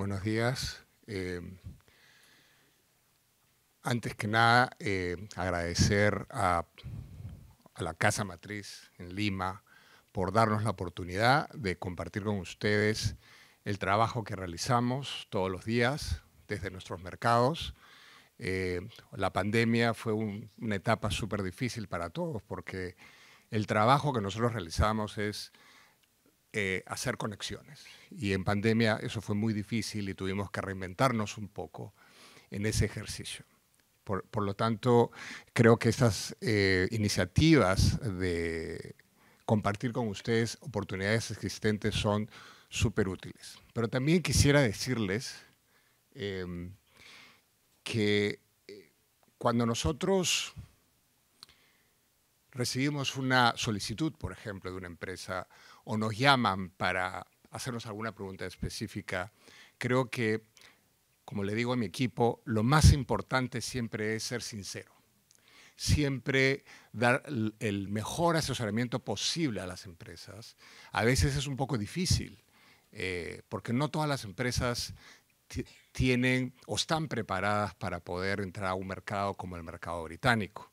Buenos días. Eh, antes que nada, eh, agradecer a, la Casa Matriz en Lima por darnos la oportunidad de compartir con ustedes el trabajo que realizamos todos los días desde nuestros mercados. Eh, la pandemia fue una etapa súper difícil para todos porque el trabajo que nosotros realizamos es eh, hacer conexiones. Y en pandemia eso fue muy difícil y tuvimos que reinventarnos un poco en ese ejercicio. Por, lo tanto, creo que estas eh, iniciativas de compartir con ustedes oportunidades existentes son súper útiles. Pero también quisiera decirles em, que eh, cuando nosotros recibimos una solicitud, por ejemplo, de una empresa o nos llaman para hacernos alguna pregunta específica, creo que, como le digo a mi equipo, lo más importante siempre es ser sincero. Siempre dar el mejor asesoramiento posible a las empresas. A veces es un poco difícil, eh, porque no todas las empresas tienen o están preparadas para poder entrar a un mercado como el mercado británico.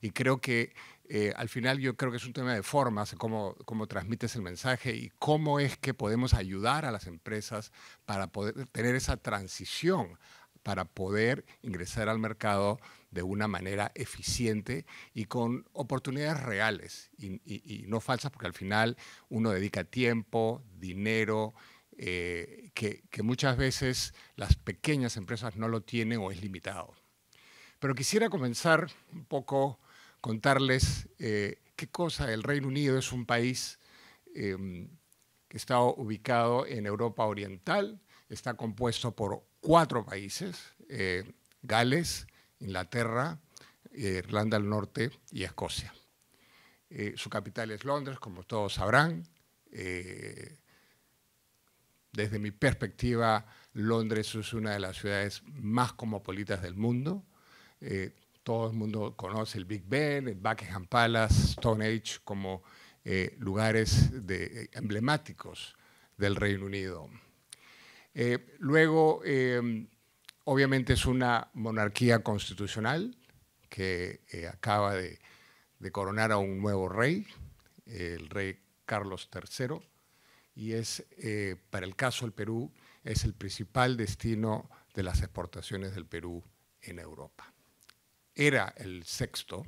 Y creo que eh, al final yo creo que es un tema de formas, cómo, transmites el mensaje y cómo es que podemos ayudar a las empresas para poder tener esa transición, para poder ingresar al mercado de una manera eficiente y con oportunidades reales y, no falsas, porque al final uno dedica tiempo, dinero. Eh, que muchas veces las pequeñas empresas no lo tienen o es limitado. Pero quisiera comenzar un poco contarles eh, qué cosa el Reino Unido es un país em, que está ubicado en Europa Oriental, está compuesto por cuatro países, eh, Gales, Inglaterra, Irlanda del Norte y Escocia. Eh, su capital es Londres, como todos sabrán. desde mi perspectiva, Londres es una de las ciudades más cosmopolitas del mundo. Todo el mundo conoce el Big Ben, el Buckingham Palace, Stone Age como eh, lugares eh, emblemáticos del Reino Unido. Eh, luego, em, obviamente es una monarquía constitucional que acaba de, de, coronar a un nuevo rey, el rey Carlos III, y es, para el caso del Perú, es el principal destino de las exportaciones del Perú en Europa era el sexto,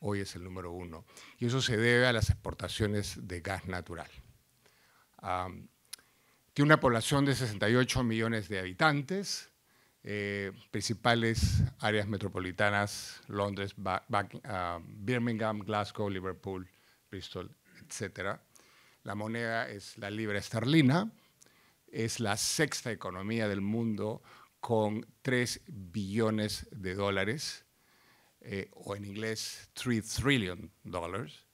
hoy es el número uno. Y eso se debe a las exportaciones de gas natural. tiene una población de 68 millones de habitantes, eh, principales áreas metropolitanas, Londres, ah, Birmingham, Glasgow, Liverpool, Bristol, etc. La moneda es la libra esterlina, es la sexta economía del mundo con 3 billones de dólares eh, o en inglés 3 trillion dollars,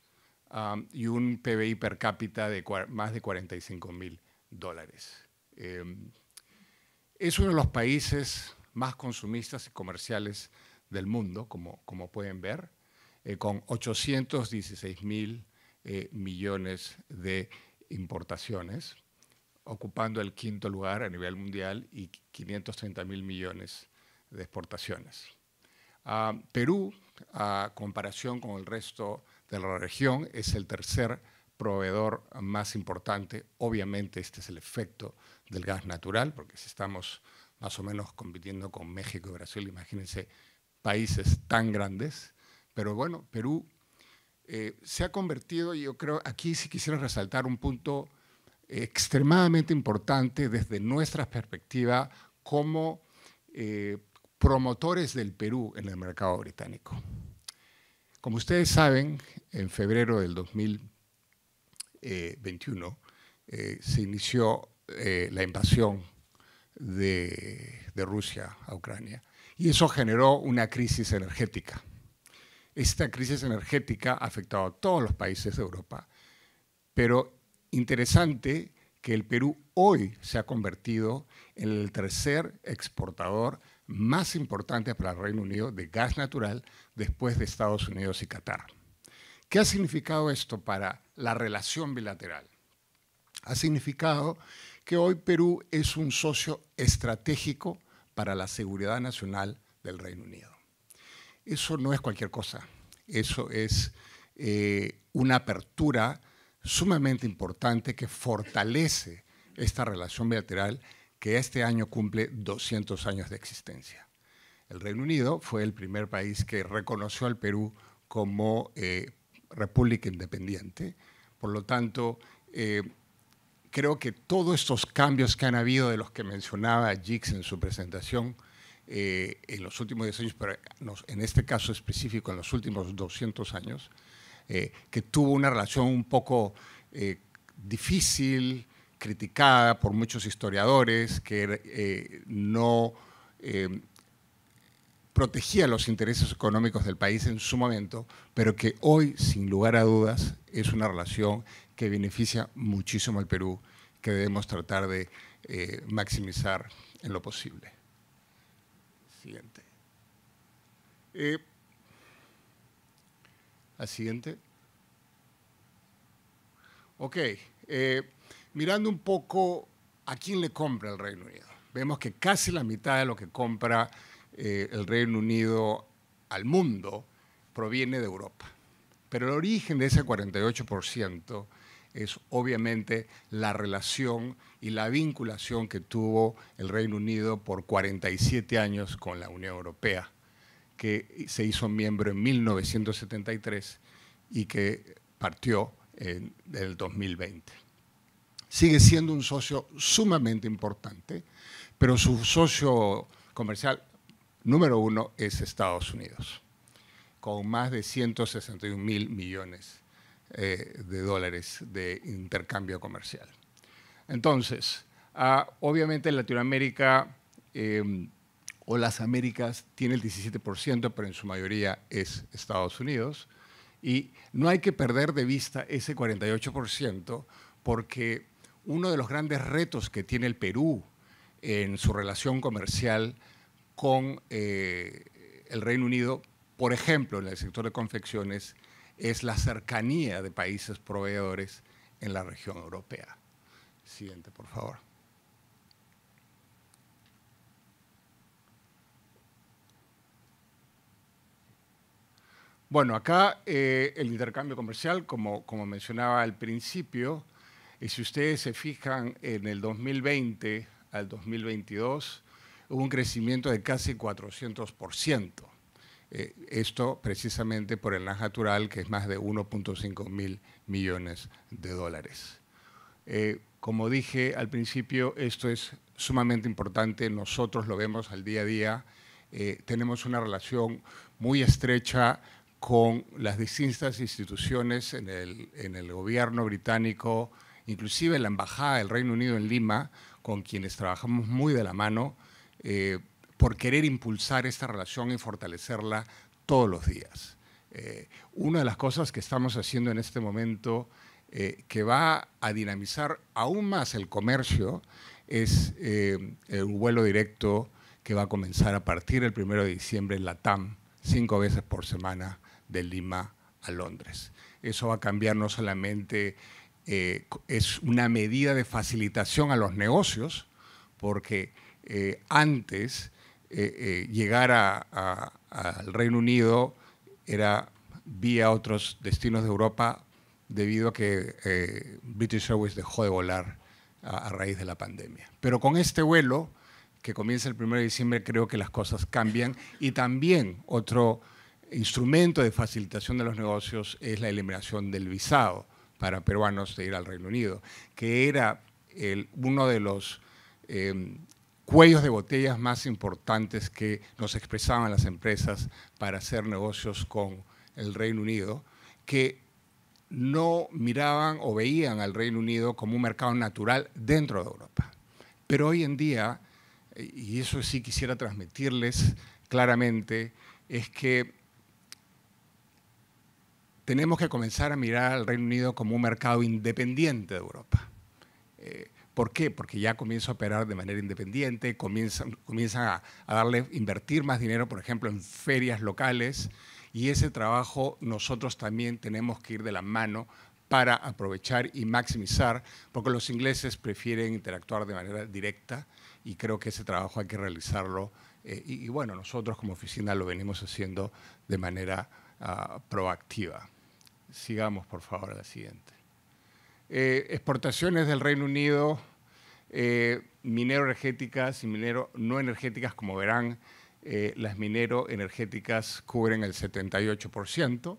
um, y un PBI per cápita de más de 45 mil dólares. Em, es uno de los países más consumistas y comerciales del mundo, como, pueden ver, eh, con 816 mil eh, millones de importaciones, ocupando el quinto lugar a nivel mundial y 530 mil millones de exportaciones. Perú, a comparación con el resto de la región, es el tercer proveedor más importante. Obviamente este es el efecto del gas natural, porque si estamos más o menos compitiendo con México y Brasil, imagínense países tan grandes. Pero bueno, Perú eh, se ha convertido, y yo creo, aquí sí quisiera resaltar un punto extremadamente importante desde nuestra perspectiva como eh, promotores del Perú en el mercado británico. Como ustedes saben, en febrero del 2021 eh, eh, se inició eh, la invasión de, de Rusia a Ucrania y eso generó una crisis energética. Esta crisis energética ha afectado a todos los países de Europa, pero interesante que el Perú hoy se ha convertido en el tercer exportador más importante para el Reino Unido de gas natural después de Estados Unidos y Qatar. ¿Qué ha significado esto para la relación bilateral? Ha significado que hoy Perú es un socio estratégico para la seguridad nacional del Reino Unido. Eso no es cualquier cosa, eso es eh, una apertura sumamente importante que fortalece esta relación bilateral que este año cumple 200 años de existencia. El Reino Unido fue el primer país que reconoció al Perú como eh, república independiente. Por lo tanto, eh, creo que todos estos cambios que han habido de los que mencionaba Jix en su presentación eh, en los últimos 10 años, pero en este caso específico, en los últimos 200 años, que tuvo una relación un poco difícil, criticada por muchos historiadores, que eh, no eh, protegía los intereses económicos del país en su momento, pero que hoy, sin lugar a dudas, es una relación que beneficia muchísimo al Perú, que debemos tratar de eh, maximizar en lo posible. Siguiente. siguiente. Ok mirando un poco a quién le compra el Reino Unido. Vemos que casi la mitad de lo que compra eh, el Reino Unido al mundo proviene de Europa. Pero el origen de ese 48% es obviamente la relación y la vinculación que tuvo el Reino Unido por 47 años con la Unión Europea, que se hizo miembro en 1973 y que partió en el 2020 sigue siendo un socio sumamente importante, pero su socio comercial número uno es Estados Unidos, con más de 161 mil millones eh, de dólares de intercambio comercial. Entonces, ah, obviamente Latinoamérica em, o las Américas tiene el 17%, pero en su mayoría es Estados Unidos. Y no hay que perder de vista ese 48% porque uno de los grandes retos que tiene el Perú en su relación comercial con eh, el Reino Unido, por ejemplo, en el sector de confecciones, es la cercanía de países proveedores en la región europea. Siguiente, por favor. Bueno, acá eh, el intercambio comercial, como mencionaba al principio, y si ustedes se fijan, en el 2020 al 2022 hubo un crecimiento de casi 400%. Eh, esto precisamente por el NAS natural, que es más de 1.5 mil millones de dólares. Eh, como dije al principio, esto es sumamente importante, nosotros lo vemos al día a día, eh, tenemos una relación muy estrecha con las distintas instituciones en el gobierno británico, inclusive la Embajada del Reino Unido en Lima, con quienes trabajamos muy de la mano, eh, por querer impulsar esta relación y fortalecerla todos los días. Eh, una de las cosas que estamos haciendo en este momento eh, que va a dinamizar aún más el comercio es el vuelo directo que va a comenzar a partir el 1 de diciembre en la TAM, cinco veces por semana de Lima a Londres. Eso va a cambiar no solamente eh, es una medida de facilitación a los negocios, porque eh, antes eh, llegar al Reino Unido era vía otros destinos de Europa debido a que British Airways dejó de volar a, a raíz de la pandemia. Pero con este vuelo, que comienza el 1 de diciembre, creo que las cosas cambian. Y también otro instrumento de facilitación de los negocios es la eliminación del visado para peruanos de ir al Reino Unido, que era uno de los em, cuellos de botellas más importantes que nos expresaban las empresas para hacer negocios con el Reino Unido, que no miraban o veían al Reino Unido como un mercado natural dentro de Europa. Pero hoy en día, y eso sí quisiera transmitirles claramente, es que tenemos que comenzar a mirar al Reino Unido como un mercado independiente de Europa. Eh, ¿Por qué? Porque ya comienza a operar de manera independiente, comienzan, a, darle, invertir más dinero, por ejemplo, en ferias locales, y ese trabajo nosotros también tenemos que ir de la mano para aprovechar y maximizar, porque los ingleses prefieren interactuar de manera directa y creo que ese trabajo hay que realizarlo. Eh, y, bueno, nosotros como oficina lo venimos haciendo de manera ah, proactiva. Sigamos, por favor, a la siguiente. Eh, exportaciones del Reino Unido, eh, minero energéticas y minero no energéticas, como verán, eh, las minero energéticas cubren el 78%.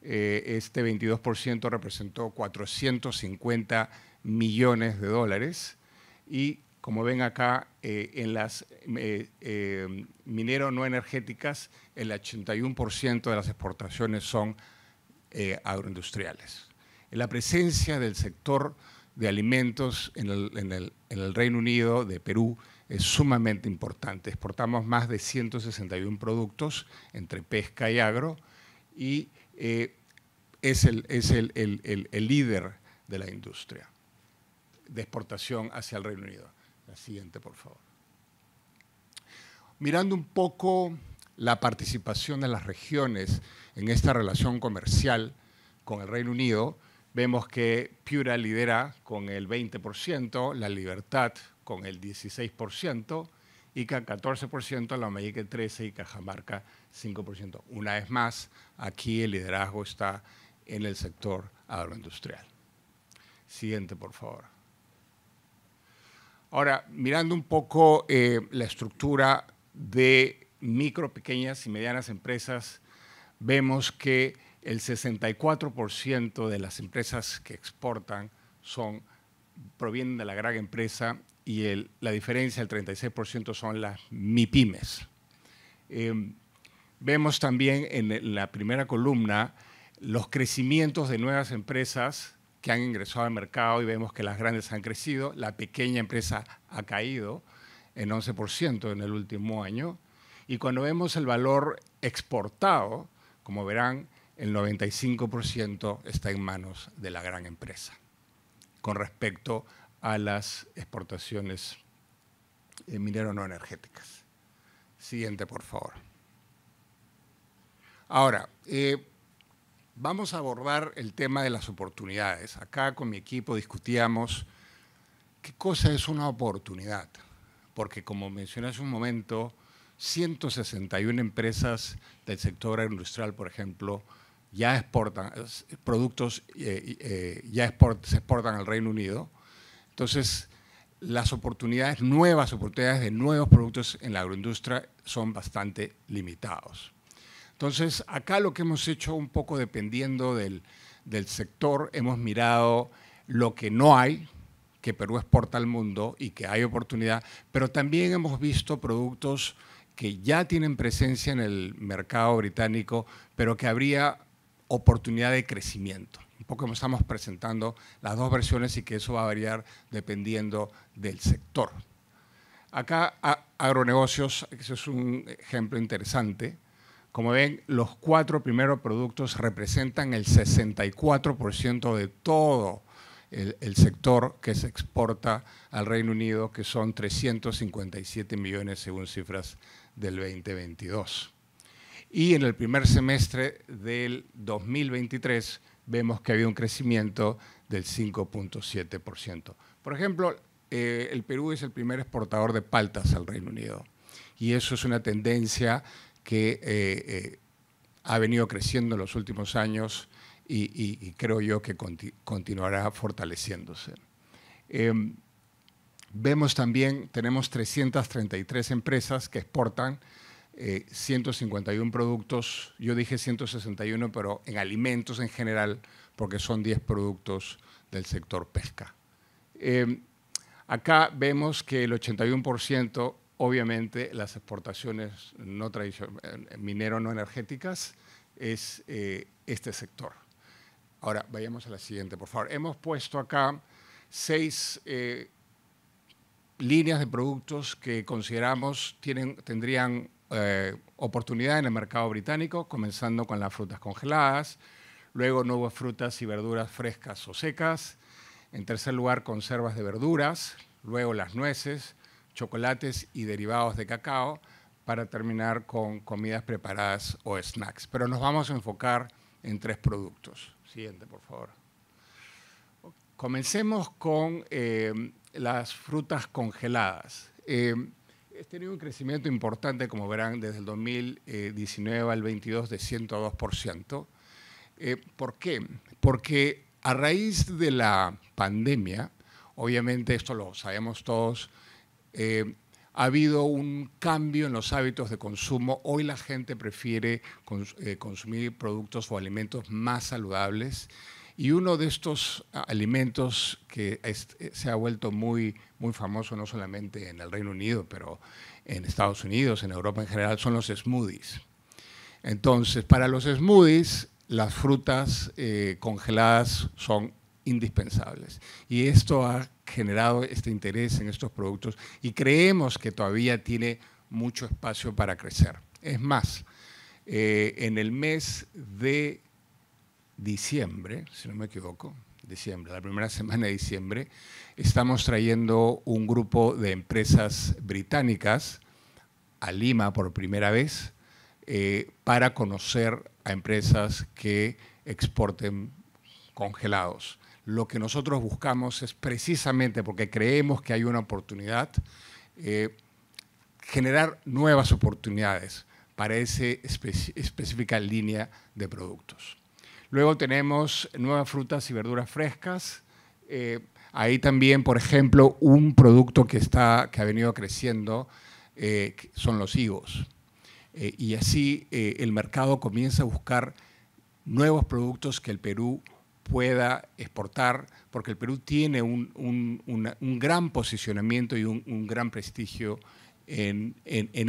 este 22% representó 450 millones de dólares y como ven acá, en las minero no energéticas, el 81% de las exportaciones son eh, agroindustriales. La presencia del sector de alimentos en el, Reino Unido, de Perú, es sumamente importante. Exportamos más de 161 productos entre pesca y agro y eh, es, el, es el líder de la industria de exportación hacia el Reino Unido. La siguiente, por favor. Mirando un poco la participación de las regiones en esta relación comercial con el Reino Unido, vemos que Piura lidera con el 20%, La Libertad con el 16%, y Ica 14%, La Omeyique 13% y Cajamarca 5%. Una vez más, aquí el liderazgo está en el sector agroindustrial. Siguiente, por favor. Ahora, mirando un poco eh, la estructura de micro, pequeñas y medianas empresas, vemos que el 64% de las empresas que exportan son, provienen de la gran empresa y la diferencia, el 36%, son las MIPIMES. Em, vemos también en la primera columna los crecimientos de nuevas empresas que han ingresado al mercado y vemos que las grandes han crecido, la pequeña empresa ha caído en 11% en el último año, y cuando vemos el valor exportado, como verán, el 95% está en manos de la gran empresa con respecto a las exportaciones eh, minero no energéticas. Siguiente, por favor. Ahora, eh, vamos a abordar el tema de las oportunidades. Acá con mi equipo discutíamos qué cosa es una oportunidad, porque como mencioné hace un momento, 161 empresas del sector agroindustrial, por ejemplo, ya exportan productos, eh, eh, ya se exportan al Reino Unido. Entonces, las oportunidades, nuevas oportunidades de nuevos productos en la agroindustria son bastante limitados. Entonces, acá lo que hemos hecho, un poco dependiendo del, del sector, hemos mirado lo que no hay, que Perú exporta al mundo y que hay oportunidad, pero también hemos visto productos que ya tienen presencia en el mercado británico, pero que habría oportunidad de crecimiento. Un poco como estamos presentando las dos versiones y que eso va a variar dependiendo del sector. Acá agronegocios, eso es un ejemplo interesante. Como ven, los cuatro primeros productos representan el 64% de todo el, el, sector que se exporta al Reino Unido, que son 357 millones según cifras del 2022. Y en el primer semestre del 2023 vemos que había un crecimiento del 5.7%. Por ejemplo, eh, el Perú es el primer exportador de paltas al Reino Unido. Y eso es una tendencia que eh, eh, ha venido creciendo en los últimos años y, creo yo que continuará fortaleciéndose. Em, Vemos también, tenemos 333 empresas que exportan 151 eh, productos, yo dije 161, pero en alimentos en general, porque son 10 productos del sector pesca. Em, acá vemos que el 81%, obviamente, las exportaciones no eh, minero no energéticas es eh, este sector. Ahora, vayamos a la siguiente, por favor. Hemos puesto acá seis líneas de productos que consideramos tienen, tendrían eh, oportunidad en el mercado británico, comenzando con las frutas congeladas, luego nuevas frutas y verduras frescas o secas, en tercer lugar conservas de verduras, luego las nueces, chocolates y derivados de cacao, para terminar con comidas preparadas o snacks. Pero nos vamos a enfocar en tres productos. Siguiente, por favor. Comencemos con eh, las frutas congeladas. Eh, he tenido un crecimiento importante, como verán, desde el 2019 al 22 de 102%. Eh, ¿Por qué? Porque a raíz de la pandemia, obviamente esto lo sabemos todos, eh, ha habido un cambio en los hábitos de consumo. Hoy la gente prefiere consumir productos o alimentos más saludables y uno de estos ah, alimentos que eh, se ha vuelto muy, muy famoso no solamente en el Reino Unido, pero en Estados Unidos, en Europa en general, son los smoothies. Entonces, para los smoothies, las frutas eh, congeladas son indispensables. Y esto ha generado este interés en estos productos y creemos que todavía tiene mucho espacio para crecer. Es más, eh, en el mes de diciembre, si no me equivoco, diciembre, la primera semana de diciembre, estamos trayendo un grupo de empresas británicas a Lima por primera vez eh, para conocer a empresas que exporten congelados. Lo que nosotros buscamos es precisamente porque creemos que hay una oportunidad, eh, generar nuevas oportunidades para esa específica línea de productos. Luego tenemos nuevas frutas y verduras frescas. Eh, ahí también, por ejemplo, un producto que, está, que ha venido creciendo eh, son los higos. Eh, y así el mercado comienza a buscar nuevos productos que el Perú pueda exportar, porque el Perú tiene un, gran posicionamiento y un, un gran prestigio en,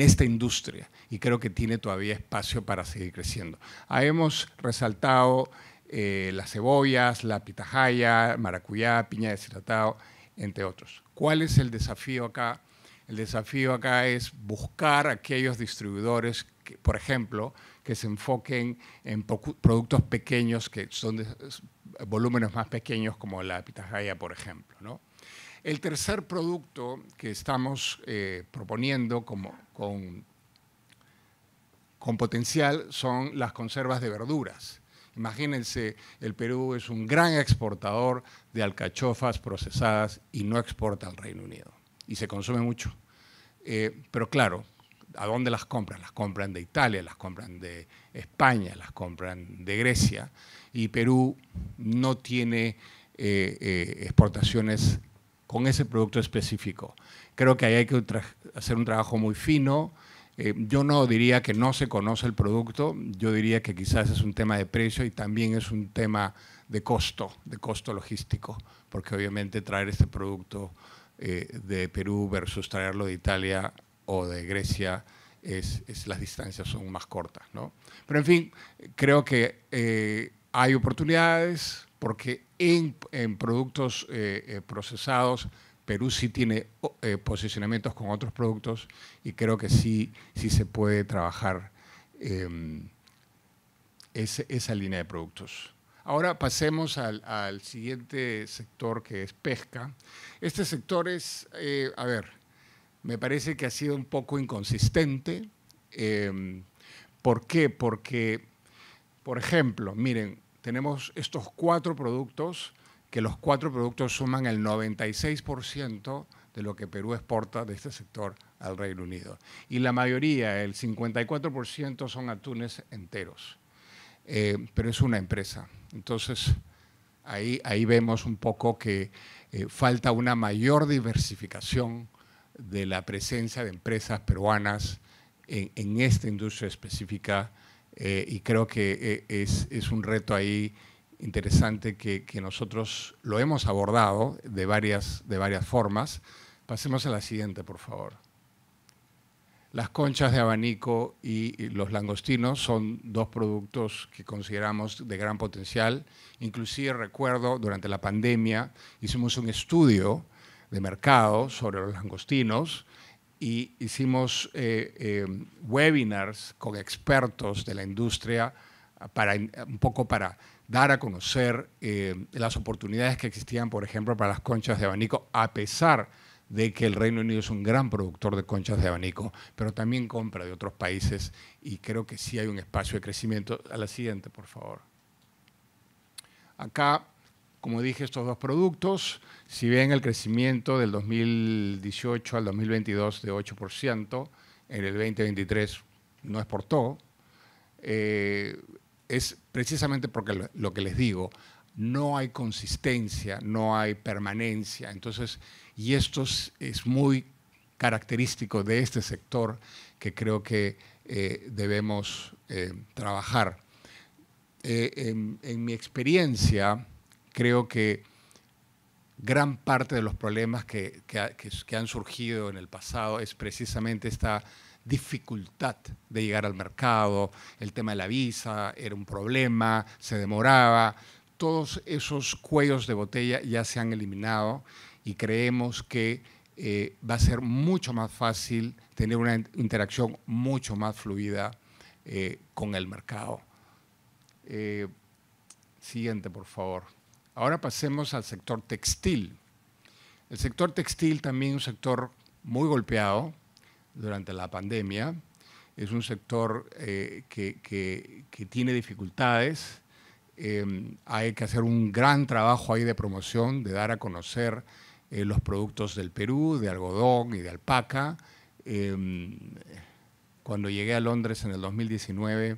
esta industria y creo que tiene todavía espacio para seguir creciendo. hemos resaltado eh, las cebollas, la pitahaya, maracuyá, piña deshidratado, entre otros. ¿Cuál es el desafío acá? El desafío acá es buscar aquellos distribuidores, que, por ejemplo, que se enfoquen en productos pequeños, que son de volúmenes más pequeños como la pitahaya, por ejemplo. ¿no? El tercer producto que estamos eh, proponiendo como, con, con potencial son las conservas de verduras. Imagínense, el Perú es un gran exportador de alcachofas procesadas y no exporta al Reino Unido. Y se consume mucho. Eh, pero claro, ¿a dónde las compran? Las compran de Italia, las compran de España, las compran de Grecia. Y Perú no tiene eh, exportaciones con ese producto específico. Creo que ahí hay que hacer un trabajo muy fino. Eh, yo no diría que no se conoce el producto, yo diría que quizás es un tema de precio y también es un tema de costo, de costo logístico, porque obviamente traer este producto eh, de Perú versus traerlo de Italia o de Grecia, es, las distancias son más cortas. Pero en fin, creo que eh, hay oportunidades, porque en, productos eh, eh, procesados Perú sí tiene eh, posicionamientos con otros productos y creo que sí, sí se puede trabajar em, esa línea de productos. Ahora pasemos al, siguiente sector que es pesca. Este sector es, a ver, me parece que ha sido un poco inconsistente. Em, ¿Por qué? Porque, por ejemplo, miren, tenemos estos cuatro productos, que los cuatro productos suman el 96% de lo que Perú exporta de este sector al Reino Unido. Y la mayoría, el 54%, son atunes enteros. Eh, pero es una empresa. Entonces, ahí, ahí vemos un poco que eh, falta una mayor diversificación de la presencia de empresas peruanas en esta industria específica eh, y creo que eh, es, es, un reto ahí interesante que, que, nosotros lo hemos abordado de varias, de varias formas. Pasemos a la siguiente, por favor. Las conchas de abanico y los langostinos son dos productos que consideramos de gran potencial. Inclusive recuerdo, durante la pandemia hicimos un estudio de mercado sobre los langostinos y hicimos eh, eh, webinars con expertos de la industria ah, para un poco para dar a conocer eh, las oportunidades que existían, por ejemplo, para las conchas de abanico, a pesar de que el Reino Unido es un gran productor de conchas de abanico, pero también compra de otros países y creo que sí hay un espacio de crecimiento. A la siguiente, por favor. Acá como dije, estos dos productos, si ven el crecimiento del 2018 al 2022 de 8%, en el 2023 no exportó, eh, es precisamente porque lo que les digo, no hay consistencia, no hay permanencia. Entonces, y esto es, muy característico de este sector que creo que eh, debemos eh, trabajar. en, mi experiencia, creo que gran parte de los problemas que, han surgido en el pasado es precisamente esta dificultad de llegar al mercado, el tema de la visa era un problema, se demoraba, todos esos cuellos de botella ya se han eliminado y creemos que eh, va a ser mucho más fácil tener una interacción mucho más fluida eh, con el mercado. Eh, siguiente, por favor. Ahora pasemos al sector textil. El sector textil también es un sector muy golpeado durante la pandemia. Es un sector eh, que, tiene dificultades. Em, hay que hacer un gran trabajo ahí de promoción, de dar a conocer eh, los productos del Perú, de algodón y de alpaca. Em, cuando llegué a Londres en el 2019,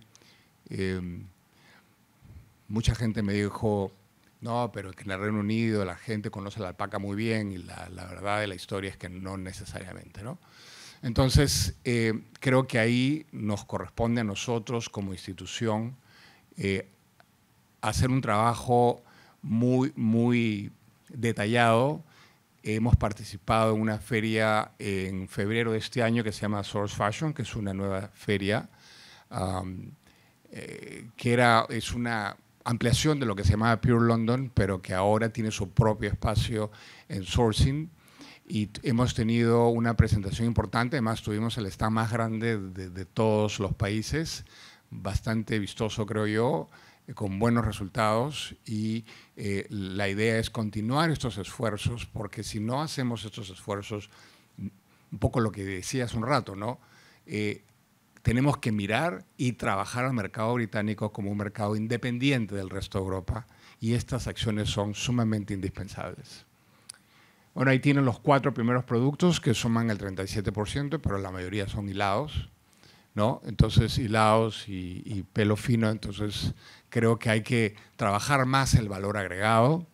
em, mucha gente me dijo, no, pero en el Reino Unido la gente conoce la alpaca muy bien y la, verdad de la historia es que no necesariamente, ¿no? Entonces, eh, creo que ahí nos corresponde a nosotros como institución eh, hacer un trabajo muy, muy detallado. Hemos participado en una feria en febrero de este año que se llama Source Fashion, que es una nueva feria, eh, que era, es una ampliación de lo que se llamaba Pure London, pero que ahora tiene su propio espacio en sourcing. Y hemos tenido una presentación importante, además tuvimos el stand más grande de, todos los países, bastante vistoso creo yo, eh, con buenos resultados y eh, la idea es continuar estos esfuerzos, porque si no hacemos estos esfuerzos, un poco lo que decía hace un rato, ¿no? Eh, tenemos que mirar y trabajar al mercado británico como un mercado independiente del resto de Europa y estas acciones son sumamente indispensables. Bueno, ahí tienen los cuatro primeros productos que suman el 37%, pero la mayoría son hilados, ¿no? Entonces, hilados y, pelo fino, entonces creo que hay que trabajar más el valor agregado.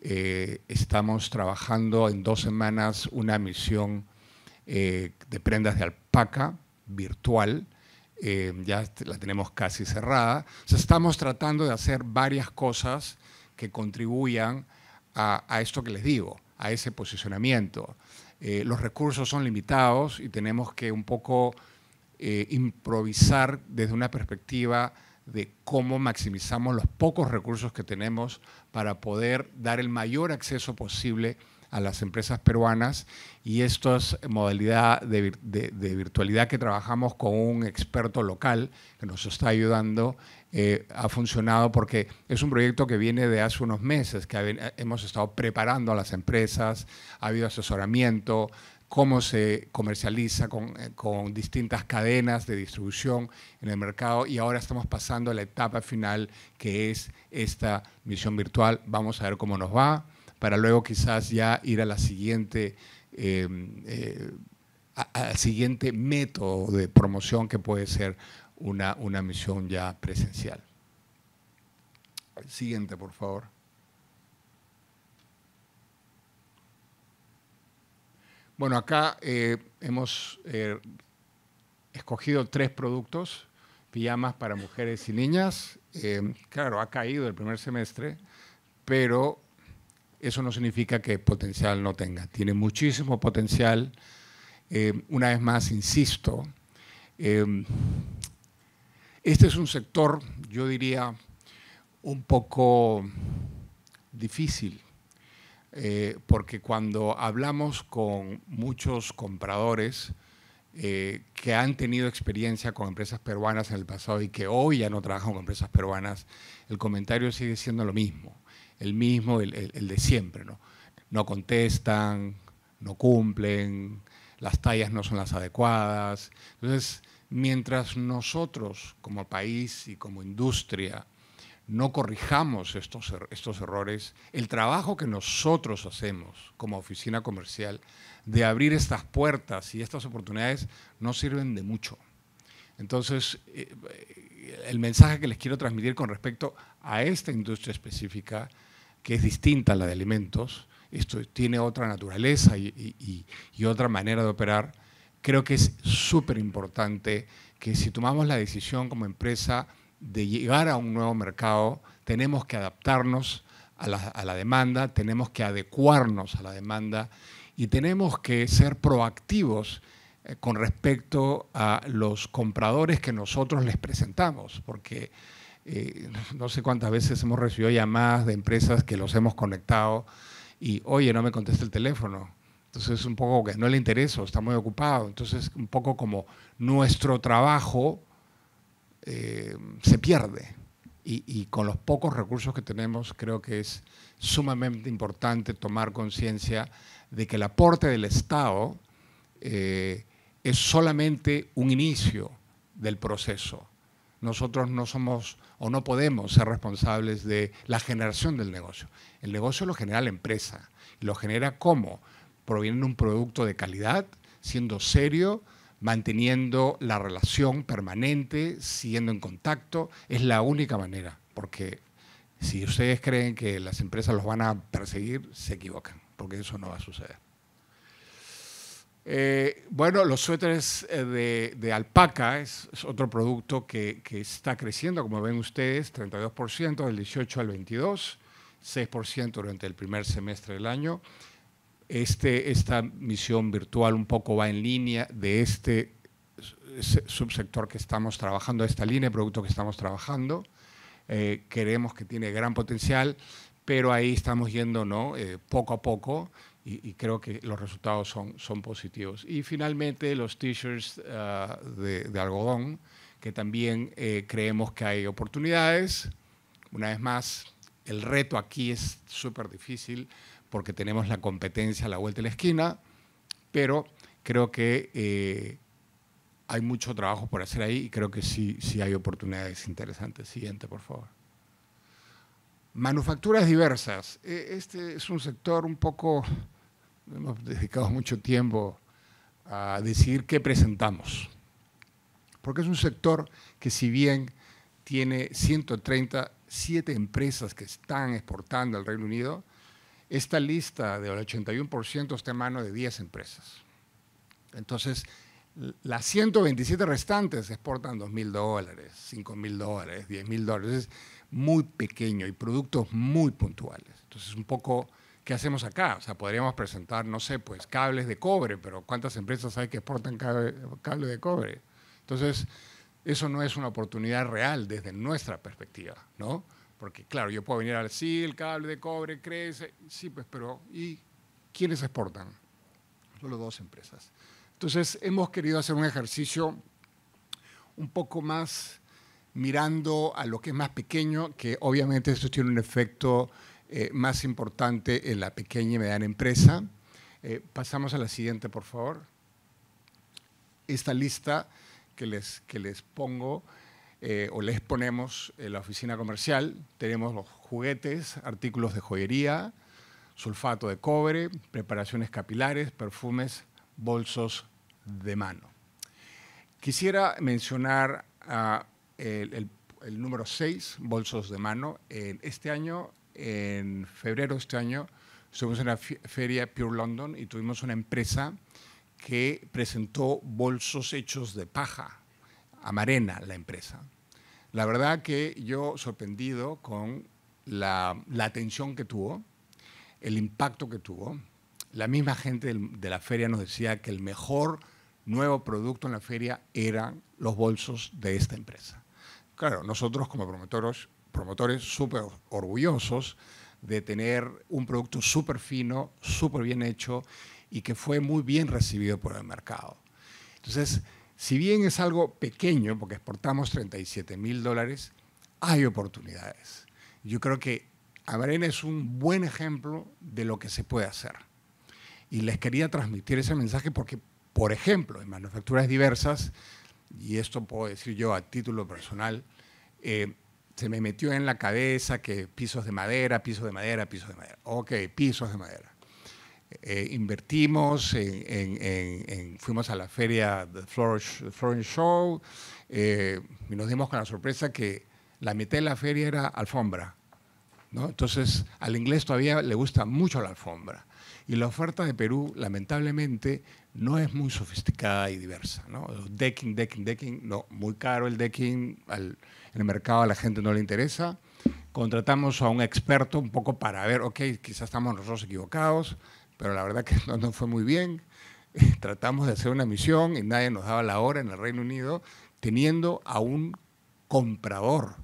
Eh, estamos trabajando en dos semanas una misión eh, de prendas de alpaca virtual eh, ya la tenemos casi cerrada. estamos tratando de hacer varias cosas que contribuyan a, esto que les digo, a ese posicionamiento. Eh, los recursos son limitados y tenemos que un poco eh, improvisar desde una perspectiva de cómo maximizamos los pocos recursos que tenemos para poder dar el mayor acceso posible a las empresas peruanas y esto es modalidad de, virtualidad que trabajamos con un experto local que nos está ayudando eh, ha funcionado porque es un proyecto que viene de hace unos meses, que hemos estado preparando a las empresas, ha habido asesoramiento, cómo se comercializa con, eh, con, distintas cadenas de distribución en el mercado y ahora estamos pasando a la etapa final que es esta misión virtual. Vamos a ver cómo nos va para luego quizás ya ir a la siguiente, eh, eh, al siguiente método de promoción que puede ser una, una misión ya presencial. Siguiente, por favor. Bueno, acá eh, hemos escogido tres productos, pijamas para mujeres y niñas. claro, ha caído el primer semestre, pero eso no significa que potencial no tenga. Tiene muchísimo potencial. Eh, una vez más, insisto, eh, este es un sector, yo diría, un poco difícil, eh, porque cuando hablamos con muchos compradores que han tenido experiencia con empresas peruanas en el pasado y que hoy ya no trabajan con empresas peruanas, el comentario sigue siendo lo mismo el mismo, el, de siempre, ¿no? No contestan, no cumplen, las tallas no son las adecuadas. Entonces, mientras nosotros como país y como industria no corrijamos estos, er, estos errores, el trabajo que nosotros hacemos como oficina comercial de abrir estas puertas y estas oportunidades no sirven de mucho. Entonces, eh, el mensaje que les quiero transmitir con respecto a esta industria específica que es distinta a la de alimentos, esto tiene otra naturaleza y, otra manera de operar, creo que es súper importante que si tomamos la decisión como empresa de llegar a un nuevo mercado, tenemos que adaptarnos a la, demanda, tenemos que adecuarnos a la demanda y tenemos que ser proactivos eh, con respecto a los compradores que nosotros les presentamos, porque eh, no sé cuántas veces hemos recibido llamadas de empresas que los hemos conectado y, oye, no me contesta el teléfono. Entonces, es un poco que no le interesa, está muy ocupado. Entonces, un poco como nuestro trabajo eh, se pierde. Y, con los pocos recursos que tenemos, creo que es sumamente importante tomar conciencia de que el aporte del Estado eh, es solamente un inicio del proceso nosotros no somos o no podemos ser responsables de la generación del negocio. El negocio lo genera la empresa. lo genera como? proviene un producto de calidad, siendo serio, manteniendo la relación permanente, siendo en contacto. Es la única manera, porque si ustedes creen que las empresas los van a perseguir, se equivocan, porque eso no va a suceder. Eh, bueno, los suéteres eh, de, alpaca es, otro producto que, está creciendo, como ven ustedes, 32% del 18 al 22, 6% durante el primer semestre del año. Este, esta misión virtual un poco va en línea de este subsector que estamos trabajando, esta línea de producto que estamos trabajando. Eh, queremos que tiene gran potencial, pero ahí estamos yendo ¿no? poco a poco y, creo que los resultados son, son positivos. Y finalmente los t-shirts ah, de, algodón, que también eh, creemos que hay oportunidades. Una vez más, el reto aquí es súper difícil porque tenemos la competencia a la vuelta de la esquina, pero creo que eh, hay mucho trabajo por hacer ahí y creo que sí, sí hay oportunidades interesantes. Siguiente, por favor. Manufacturas diversas. E, este es un sector un poco hemos dedicado mucho tiempo a decidir qué presentamos. Porque es un sector que si bien tiene 137 empresas que están exportando al Reino Unido, esta lista del 81% está en mano de 10 empresas. Entonces, las 127 restantes exportan 2.000 dólares, 5.000 dólares, 10.000 dólares. Es muy pequeño y productos muy puntuales. Entonces, un poco ¿qué hacemos acá? O sea, podríamos presentar, no sé, pues cables de cobre, pero ¿cuántas empresas hay que exportan cable, de cobre? Entonces, eso no es una oportunidad real desde nuestra perspectiva, ¿no? Porque, claro, yo puedo venir al sí, el cable de cobre crece, sí, pues, pero ¿y quiénes exportan? Solo dos empresas. Entonces, hemos querido hacer un ejercicio un poco más mirando a lo que es más pequeño, que obviamente eso tiene un efecto eh, más importante en la pequeña y mediana empresa. Eh, pasamos a la siguiente, por favor. Esta lista que les, que les pongo eh, o les ponemos en la oficina comercial, tenemos los juguetes, artículos de joyería, sulfato de cobre, preparaciones capilares, perfumes, bolsos de mano. Quisiera mencionar ah, el, número 6, bolsos de mano. este año en febrero de este año estuvimos en la feria Pure London y tuvimos una empresa que presentó bolsos hechos de paja. Amarena, la empresa. La verdad que yo sorprendido con la, la atención que tuvo, el impacto que tuvo. La misma gente de la feria nos decía que el mejor nuevo producto en la feria eran los bolsos de esta empresa. Claro, nosotros como promotores promotores súper orgullosos de tener un producto súper fino, súper bien hecho y que fue muy bien recibido por el mercado. Entonces, si bien es algo pequeño, porque exportamos 37 mil dólares, hay oportunidades. Yo creo que Amarena es un buen ejemplo de lo que se puede hacer. Y les quería transmitir ese mensaje porque, por ejemplo, en manufacturas diversas, y esto puedo decir yo a título personal, eh, se me metió en la cabeza que pisos de madera, pisos de madera, pisos de madera. Ok, pisos de madera. Eh, eh, invertimos, en, fuimos a la feria de Florence Show eh, y nos dimos con la sorpresa que la mitad de la feria era alfombra. ¿no? Entonces, al inglés todavía le gusta mucho la alfombra. Y la oferta de Perú, lamentablemente, no es muy sofisticada y diversa. ¿no? Decking, decking, decking, no, muy caro el decking. Al, el mercado a la gente no le interesa. Contratamos a un experto un poco para ver, ok, quizás estamos nosotros equivocados, pero la verdad que no nos fue muy bien. Tratamos de hacer una misión y nadie nos daba la hora en el Reino Unido, teniendo a un comprador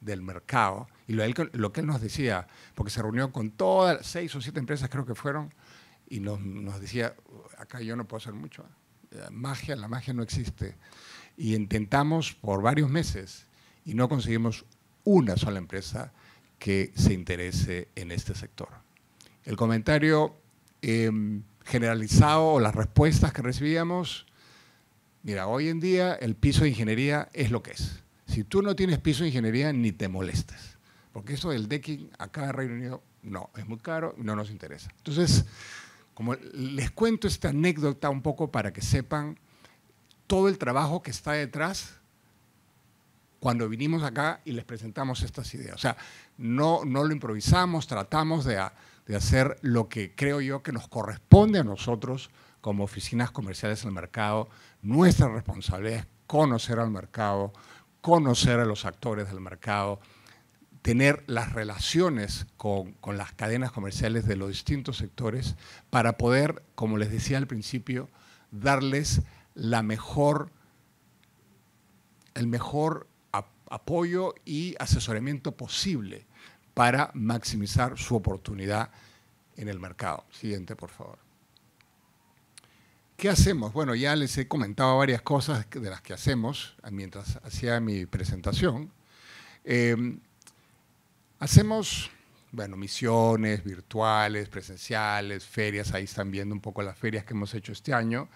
del mercado. Y lo, que él nos decía, porque se reunió con todas, seis o siete empresas creo que fueron, y nos, decía, acá yo no puedo hacer mucho. Eh, magia, la magia no existe. Y intentamos por varios meses y no conseguimos una sola empresa que se interese en este sector. El comentario em, generalizado o las respuestas que recibíamos, mira, hoy en día el piso de ingeniería es lo que es. Si tú no tienes piso de ingeniería, ni te molestes, porque eso del decking acá en Reino Unido, no, es muy caro, y no nos interesa. Entonces, como les cuento esta anécdota un poco para que sepan todo el trabajo que está detrás cuando vinimos acá y les presentamos estas ideas. O sea, no, no lo improvisamos, tratamos de, hacer lo que creo yo que nos corresponde a nosotros como oficinas comerciales del mercado. Nuestra responsabilidad es conocer al mercado, conocer a los actores del mercado, tener las relaciones con, las cadenas comerciales de los distintos sectores para poder, como les decía al principio, darles la mejor, el mejor apoyo y asesoramiento posible para maximizar su oportunidad en el mercado. Siguiente, por favor. ¿Qué hacemos? Bueno, ya les he comentado varias cosas de las que hacemos mientras hacía mi presentación. Em, hacemos, bueno, misiones virtuales, presenciales, ferias, ahí están viendo un poco las ferias que hemos hecho este año.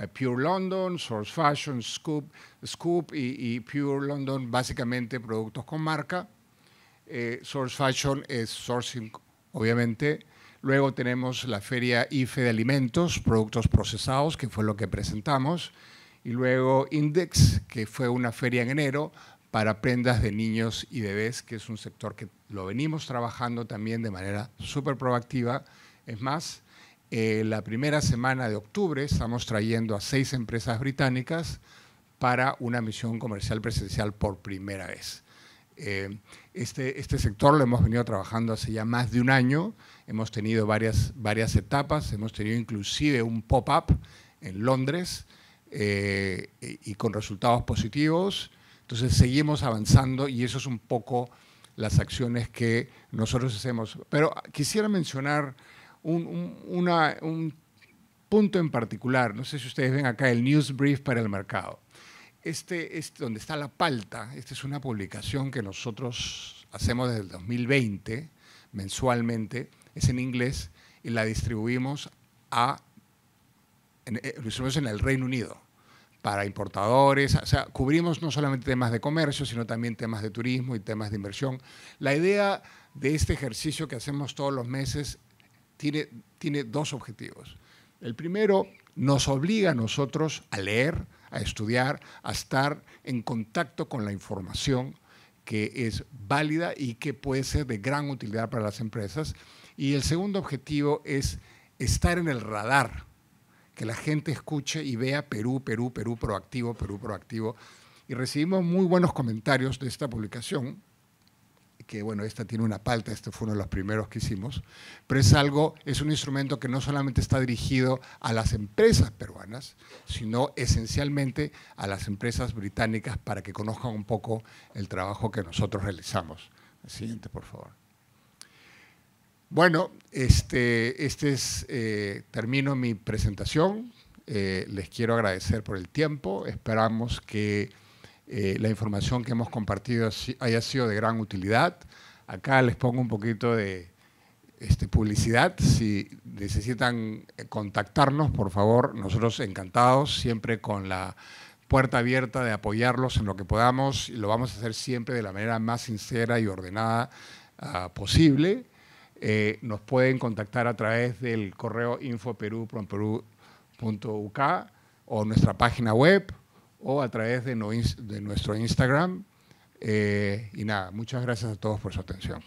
Eh, Pure London, Source Fashion, Scoop, Scoop y, Pure London, básicamente productos con marca. Eh, Source Fashion es sourcing, obviamente. Luego tenemos la feria IFE de alimentos, productos procesados, que fue lo que presentamos. Y luego Index, que fue una feria en enero para prendas de niños y bebés, que es un sector que lo venimos trabajando también de manera súper proactiva. Es más, eh, la primera semana de octubre estamos trayendo a seis empresas británicas para una misión comercial presencial por primera vez. Eh, este, este sector lo hemos venido trabajando hace ya más de un año, hemos tenido varias, varias etapas, hemos tenido inclusive un pop-up en Londres eh, y, y con resultados positivos. Entonces seguimos avanzando y eso es un poco las acciones que nosotros hacemos. Pero quisiera mencionar un, punto en particular. No sé si ustedes ven acá el News Brief para el mercado. Este es donde está la palta. Esta es una publicación que nosotros hacemos desde el 2020 mensualmente. Es en inglés y la distribuimos a en, eh, en el Reino Unido para importadores, o sea, cubrimos no solamente temas de comercio, sino también temas de turismo y temas de inversión. La idea de este ejercicio que hacemos todos los meses tiene, dos objetivos. El primero nos obliga a nosotros a leer, a estudiar, a estar en contacto con la información que es válida y que puede ser de gran utilidad para las empresas. Y el segundo objetivo es estar en el radar, que la gente escuche y vea Perú, Perú, Perú proactivo, Perú proactivo. Y recibimos muy buenos comentarios de esta publicación que bueno, esta tiene una palta, este fue uno de los primeros que hicimos, pero es algo, es un instrumento que no solamente está dirigido a las empresas peruanas, sino esencialmente a las empresas británicas para que conozcan un poco el trabajo que nosotros realizamos. siguiente, por favor. Bueno, este, este es, eh, termino mi presentación. Eh, les quiero agradecer por el tiempo. Esperamos que eh, la información que hemos compartido haya sido de gran utilidad. Acá les pongo un poquito de este, publicidad. Si necesitan eh, contactarnos, por favor, nosotros encantados, siempre con la puerta abierta de apoyarlos en lo que podamos lo vamos a hacer siempre de la manera más sincera y ordenada ah, posible. Eh, nos pueden contactar a través del correo infoperu@peru.uk o nuestra página web o a través de, de nuestro Instagram. Eh, y nada, muchas gracias a todos por su atención.